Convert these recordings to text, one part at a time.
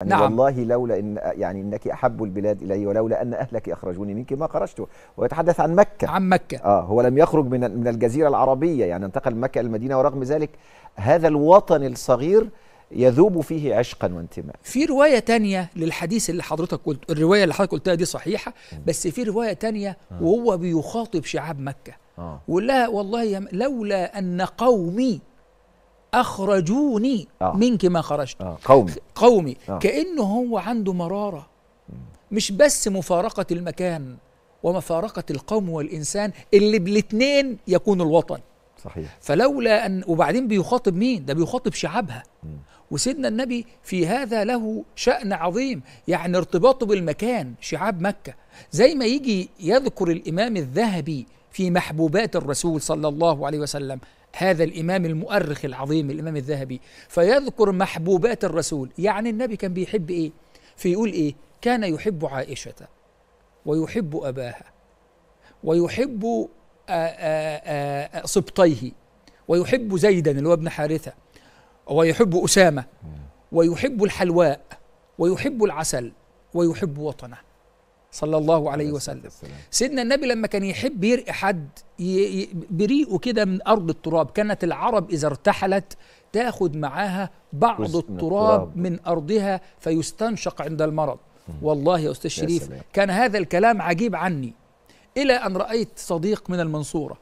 يعني نعم. والله لولا ان يعني انك احب البلاد الي ولولا ان اهلك اخرجوني منك ما خرجت ويتحدث عن مكه عن مكه اه هو لم يخرج من من الجزيره العربيه يعني انتقل من مكه المدينه ورغم ذلك هذا الوطن الصغير يذوب فيه عشقا وانتماء في رواية تانية للحديث اللي حضرتك قلت الرواية اللي حضرتك قلتها دي صحيحة بس في رواية تانية آه. وهو بيخاطب شعاب مكة آه. ولا والله لولا أن قومي أخرجوني آه. منك ما خرجت آه. قومي قومي آه. كأنه هو عنده مرارة مش بس مفارقة المكان ومفارقة القوم والإنسان اللي بالاثنين يكون الوطن صحيح فلولا أن وبعدين بيخاطب مين ده بيخاطب شعبها وسيدنا النبي في هذا له شأن عظيم يعني ارتباطه بالمكان شعاب مكة زي ما يجي يذكر الإمام الذهبي في محبوبات الرسول صلى الله عليه وسلم هذا الإمام المؤرخ العظيم الإمام الذهبي فيذكر محبوبات الرسول يعني النبي كان بيحب إيه فيقول إيه كان يحب عائشة ويحب أباها ويحب سبطيه ويحب زيدا اللي هو ابن حارثة ويحب أسامة ويحب الحلواء ويحب العسل ويحب وطنه صلى الله عليه وسلم سيدنا النبي لما كان يحب يرقي حد بريقه كده من أرض التراب كانت العرب إذا ارتحلت تاخد معاها بعض التراب من أرضها فيستنشق عند المرض والله يا أستاذ شريف كان هذا الكلام عجيب عني إلى أن رأيت صديق من المنصورة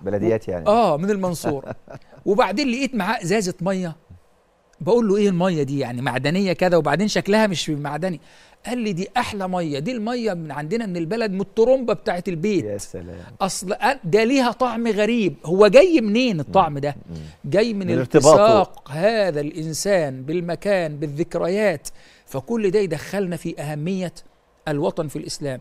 بلديات يعني آه من المنصورة وبعدين لقيت معاه إزازة مية بقول له ايه الميه دي يعني معدنيه كذا وبعدين شكلها مش معدني قال لي دي احلى ميه دي الميه من عندنا من البلد من الطرمبه بتاعه البيت يا سلام اصل ده ليها طعم غريب هو جاي منين الطعم ده جاي من, من التصاق هذا الانسان بالمكان بالذكريات فكل ده يدخلنا في اهميه الوطن في الاسلام